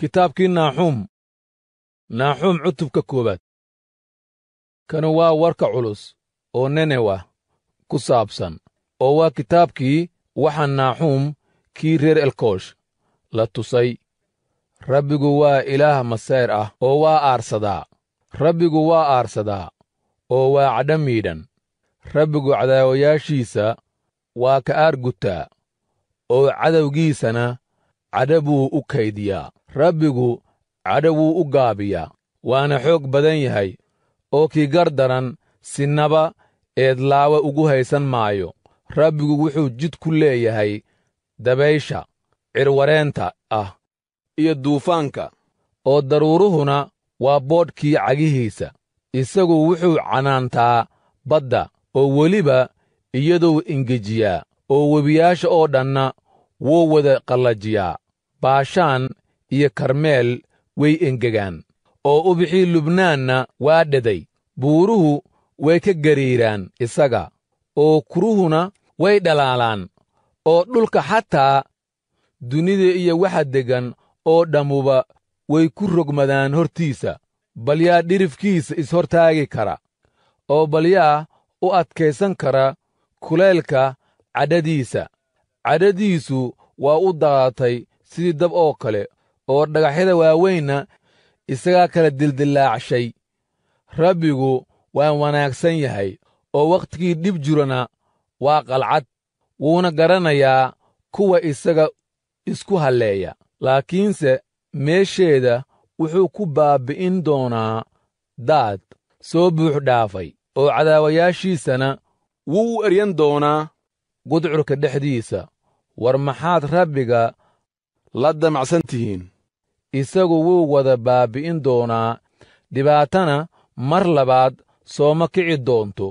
kitaabkii naaxuum naaxuum cutubka koowaad kanu waa warka culus oo nenewa ku saabsan oo waa kitaabkii waxaa naaxuum kii reer elkoosh la tusay rabbigu waa ilaah masayr ah oo waa aarsadaa rabbigu waa aarsadaa oo waa cadha miidhan rabbigu cadaawayaashiisa waa ka aar gutaa oo cadowgiisana cadha buu u kaydiyaa rabbigu cadho wuu u gaabiyaa waana xoog badan yahay oo kii gar daran sinnaba eedlaawa ugu haysan maayo rabbigu wuxuu jid ku leeyahay dabaysha cirwareenta ah iyo duufaanka oo daruuruhuna waa boodhkii cagihiisa isagu wuxuu canaantaa badda oo weliba iyaduu engejiyaa oo webiyaasha oo dhanna wuu wada qallajiyaa baashaan iyo karmeel way engegaan oo ubixii lubnaanna waa dhedhay buuruhu way ka gariiraan isaga oo kuruhuna way dhalaalaan oo dhulka xataa dunida iyo waxa deggan oo dhammuba way ku rogmadaan hortiisa balyaa dhirifkiisa ishortaagi kara oo balyaa u adkaysan kara kulaylka cadhadiisa cadhadiisu waa u daadatay sidii dab oo kale oo dhagaxyada waaweynna isagaa kala dildillaacshay rabbigu waan wanaagsan yahay oo wakhtigii dhib jirona waa qalcad wuuna garanayaa kuwa isaga isku halleeya laakiinse meesheeda wuxuu ku baabbi'in doonaa daad soo buux dhaafay oo cadaawayaashiisana wuu u eryan doonaa gudcurka dhexdiisa war maxaad rabbiga la damacsan tihiin isagu wuu wada baabbi'in doonaa dhibaatana mar labaad sooma kici doonto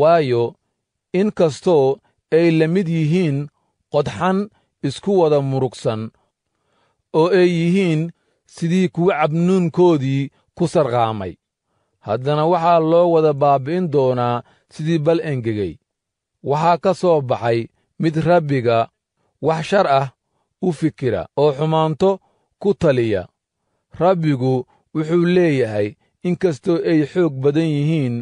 waayo in kastoo ay la mid yihiin qodxan isku wada murugsan oo ay yihiin sidii kuwa cabnuunkoodii ku sarqaamay haddana waxaa loo wada baabbi'in doonaa sidii bal engegay waxaa ka soo baxay mid rabbiga wax shar ah u fikira oo xumaanto ku taliya rabbigu wuxuu leeyahay inkastoo ay xoog badan yihiin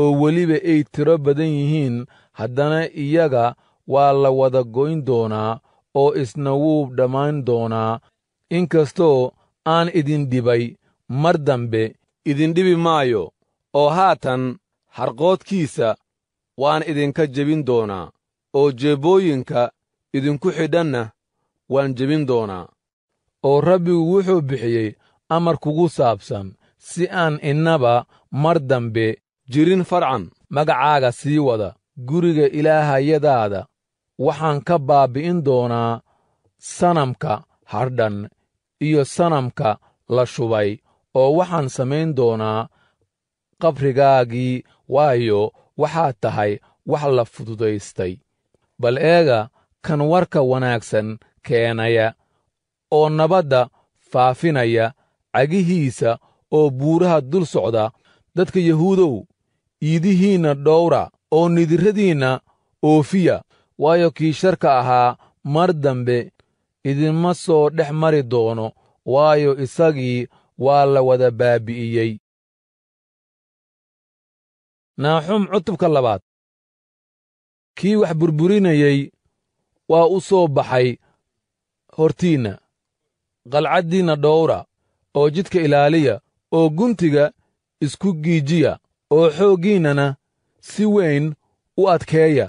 oo weliba ay tiro badan yihiin haddana iyaga waa la wada goyn doonaa oo isna wuu dhammaan doonaa inkastoo aan idin dhibay mar dambe idindhibi maayo oo haatan harqoodkiisa waan idinka jebin doonaa oo jeebbooyinka idinku xidhanna waan jebin doonaa oo rabbigu wuxuu bixiyey amar kugu saabsan si aan innaba mar dambe jirin farcan magacaaga sii wada guriga ilaahayadaada waxaan ka baabbi'in doonaa sanamka hardhan iyo sanamka la shubay oo waxaan samayn doonaa qabrigaagii waayo waxaad tahay wax la fududaystay bal eega kan warka wanaagsan keenaya oo nabadda faafinaya cagihiisa oo buuraha dul socda dadka yahuudow iidihiinna dhowra oo nidirradiinna oofiya waayo kii sharka ahaa mar dambe idinma soo dhex mari doono waayo isagii waa la wada baabi'iyey naaxum cutubka labaad kii wax burburinayey waa u soo baxay hortiinna qalcaddiinna dhowra oo jidka ilaaliya oo guntiga isku giijiya oo xooggiinnana si weyn u adkeeya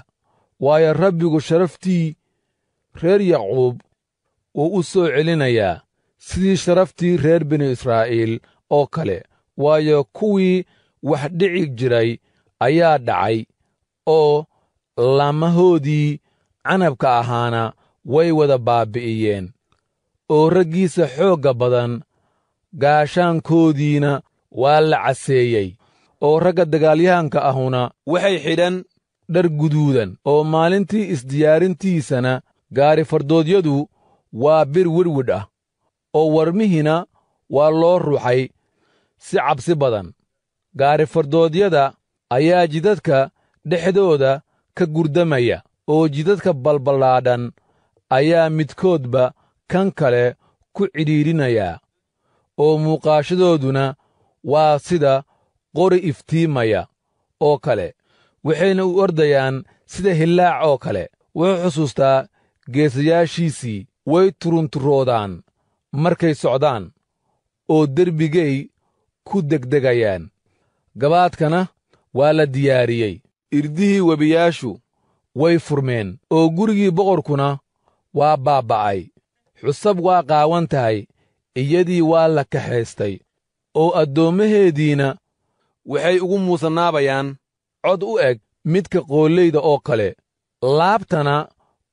waayo rabbigu sharaftii reer yacquub wuu u soo celinayaa sidii sharaftii reer binu israa'iil oo kale waayo kuwii wax dhici jiray ayaa dhacay oo lamahoodii canabka ahaana way wada baabbi'iyeen oo raggiisa xoogga badan gaashaankoodiina waa la caseeyey oo ragga dagaalyahanka ahuna waxay xidhan dhar guduudan oo maalintii isdiyaarintiisana gaari fardoodyadu waa bir wedhwedh ah oo warmihina waa loo ruxay si cabsi badan gaari fardoodyada ayaa jidadka dhexdooda ka gurdamaya oo jidadka balballaadhan ayaa midkoodba kan kale ku cidhiidhinayaa oo muuqaashadooduna waa sida qori iftiimaya oo kale waxayna u ordayaan sida hillaac oo kale wuxuu xusuustaa geesayaashiisii way turunturoodaan markay socdaan oo derbigay ku degdegayaan gabaadkana waa la diyaariyey irdihii webiyaashu way furmeen oo gurigii boqorkuna waa baaba'ay xusab waa qaawan tahay iyadii waa la kaxaystay oo addoommaheediina waxay ugu muusanaabayaan cod u eg midka qoollayda oo kale laabtana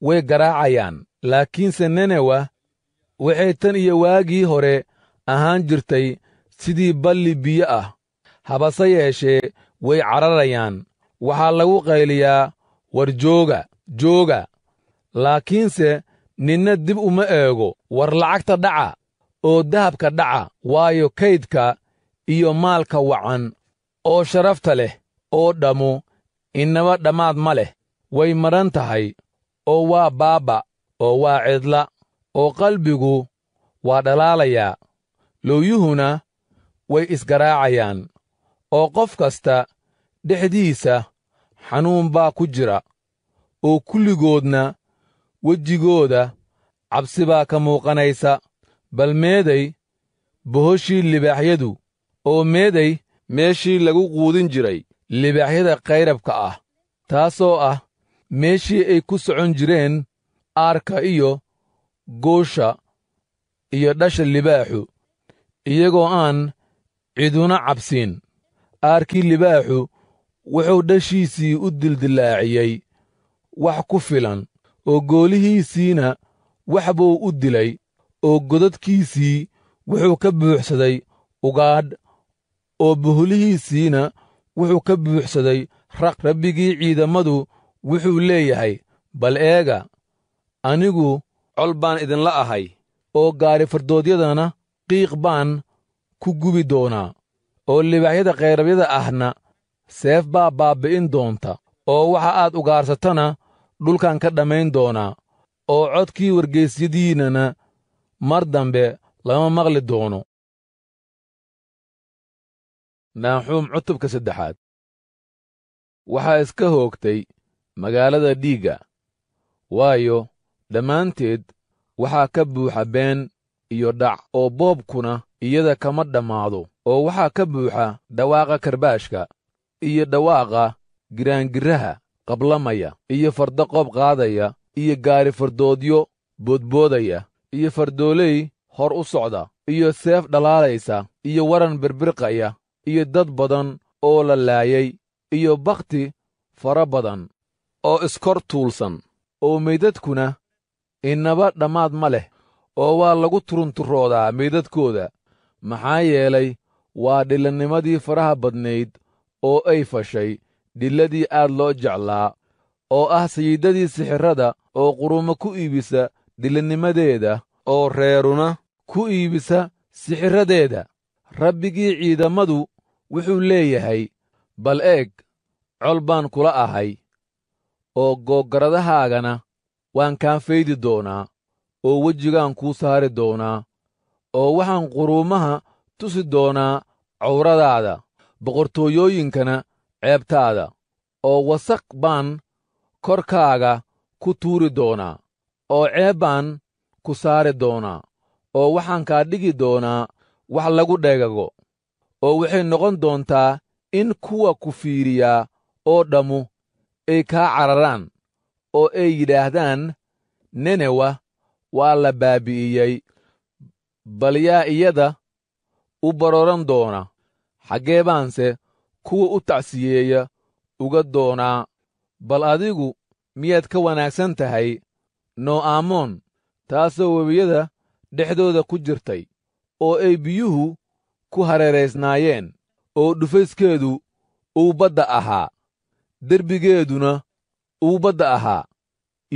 way garaacayaan laakiinse nenewa waxay tan iyo waagii hore ahaan jirtay sidii balli biyo ah habase yeeshee way cararayaan waxaa lagu qayliyaa war jooga jooga laakiinse ninna dib uma eego war lacagta dhaca oo dahabka dhaca waayo kaydka iyo maalka wacan oo sharafta leh oo dhammu innaba dhammaad ma leh way maran tahay oo waa baabba oo waa cidla oo qalbigu waa dhalaalayaa looyuhuna way isgaraacayaan oo qof kasta dhexdiisa xanuun baa ku jira oo kulligoodna wejigooda cabsi baa ka muuqanaysa bal meeday bohoshii libaaxyadu oo meeday meeshii lagu quudin jiray libaaxyada kayrabka ah taasoo ah meeshii ay ku socon jireen aarka iyo goosha iyo dhasha libaaxu iyagoo aan ciduna cabsiin aarkii libaaxu wuxuu dhashiisii u dildillaaciyey wax ku filan oo goolihiisiina wax buu u dilay oo godadkiisii wuxuu ka buuxsaday ugaadh oo buhulihiisiina wuxuu ka buuxsaday raq rabbigii ciidamadu wuxuu leeyahay bal eega anigu col baan idinla ahay oo gaari fardoodyadana qiiq baan ku gubi doonaa oo libaaxyada khayrabyada ahna seef baa baabbi'in doonta oo waxa aad ugaarhatana dhulkan ka dhammayn doonaa oo codkii wargeysyadiinana mar dambe lama maqli doono naaxuum cutubka saddexaad waxaa iska hoogtay magaalada dhiigga waayo dhammaanteed waxaa ka buuxa been iyo dhac oo boobkuna iyada kama dhammaado oo waxaa ka buuxa dhawaaqa karbaashka iyo dhawaaqa giraangiraha qablamaya iyo fardo qob qaadaya iyo gaari fardoodyo boodboodaya iyo fardooley hor u socda iyo seef dhalaalaysa iyo waran birbirqaya iyo dad badan oo la laayay iyo bakhti fara badan oo iskor tuulsan oo meydadkuna innaba dhammaad ma leh oo waa lagu turunturoodaa meydadkooda maxaa yeelay waa dhillannimadii faraha badnayd oo ay fashay dhilladii aad loo jeclaa oo ah sayidadii sixirada oo qurumo ku iibisa dilinimadeeda oo reeruna ku iibisa sixiradeeda rabbigii ciidamadu wuxuu leeyahay bal eeg col baan kula ahay oo googgaradahaagana waan kaanfaydi doonaa oo wejigaan kuu saari doonaa oo waxaan quruumaha tusi doonaa cawradaada boqortooyooyinkana ceebtaada oo wasaq baan korkaaga ku tuuri doonaa oo ceeb baan ku saari doonaa oo waxaan kaa dhigi doonaa wax lagu dheegago oo waxay noqon doontaa in kuwa ku fiiriyaa oo dhammu ay kaa cararaan oo ay yidhaahdaan nenewa waa la baabi'iyey bal yaa iyada u baroran doona xaggee baanse kuwa u tacsiyeeya uga doonaa bal adigu miyaad ka wanaagsan tahay noo'aamoon taasoo webiyada dhexdooda ku jirtay oo ay biyuhu ku hareeraysnaayeen oo dhufayskeedu uu badda ahaa derbigeeduna uu badda ahaa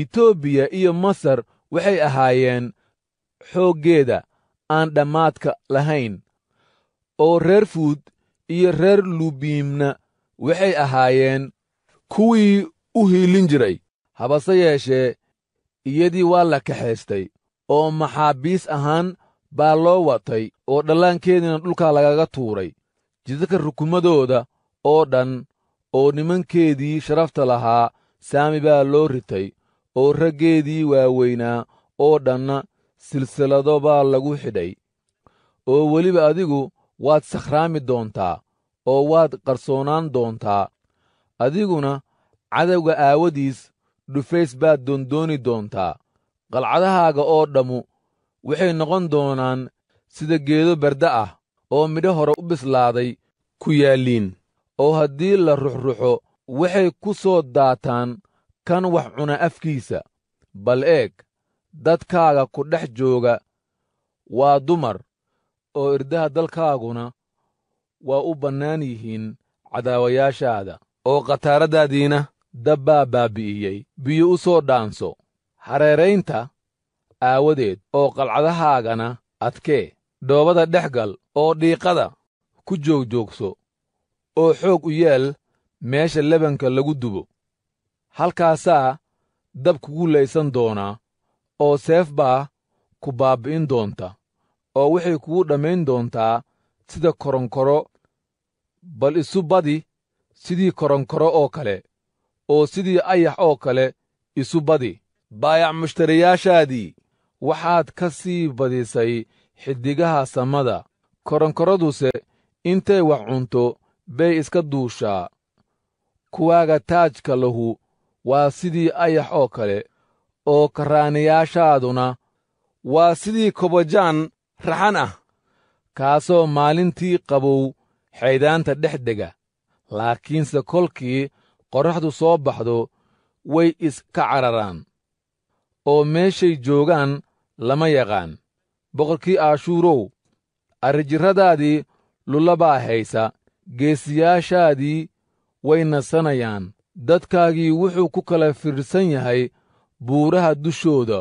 itoobiya iyo masar waxay ahaayeen xooggeeda aan dhammaadka lahayn oo reer fuud iyo reer lubiimna waxay ahaayeen kuwii u hiilin jiray habase yeeshee iyadii waa la kaxaystay oo maxaabiis ahaan baa loo watay oo dhallaankeediina dhulkaa lagaga tuuray jidadka rukumadooda oo dhan oo nimankeedii sharafta lahaa saami baa loo ritay oo raggeedii waaweynaa oo dhanna silsilado baa lagu xidhay oo weliba adigu waad sakhraami doontaa oo waad qarsoonaan doontaa adiguna cadowga aawadiis dhufays baad doondooni doontaa qalcadahaaga oo dhammu waxay noqon doonaan sida geedo berda ah oo midho hore u bislaaday ku yaalliin oo haddii la ruxruxo waxay ku soo daataan kan wax cuna afkiisa bal eeg dadkaaga ku dhex jooga waa dumar oo irdaha dalkaaguna waa u bannaan yihiin cadaawayaashaada oo khataaraddaadiina baa baabbi'iyey biyo u soo dhaanso hareeraynta aawadeed oo qalcadahaagana adkee dhoobada dhex gal oo dhiiqada ku joogjoogso oo xoog u yeel meesha lebanka lagu dubo halkaasaa dab kugu laysan doonaa oo seef baa ku baabbi'in doonta oo waxay kugu dhammayn doontaa sida koronkoro bal isu badi sidii koronkoro oo kale oo sidii ayax oo kale isu badi baayac mushtariyaashaadii waxaad ka sii badisay xiddigaha samada koronkoraduse intay wax cunto bay iska duushaa kuwaaga taajka lahu waa sidii ayax oo kale oo karaanayaashaaduna waa sidii kobajaan raxan ah kaasoo maalintii qabow xayddaanta dhex dega laakiinse kolkii qorraxdu soo baxdo way iska cararaan oo meeshay joogaan lama yaqaan boqorkii aashuurow arrijirradaadii lullabaa haysa geesiyaashaadii way nasanayaan dadkaagii wuxuu ku kala firirsan yahay buuraha dushooda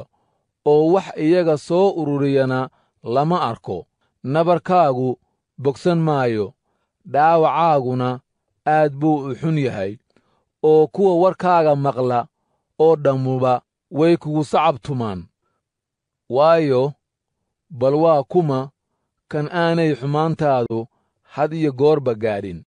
oo wax iyaga soo ururiyana lama arko nabarkaagu bogsan maayo dhaawacaaguna aad buu u xun yahay oo kuwa warkaaga maqla oo dhammuba way kugu sacab tumaan waayo bal waa kuma kan aanay xumaantaadu had iyo goorba gaadhin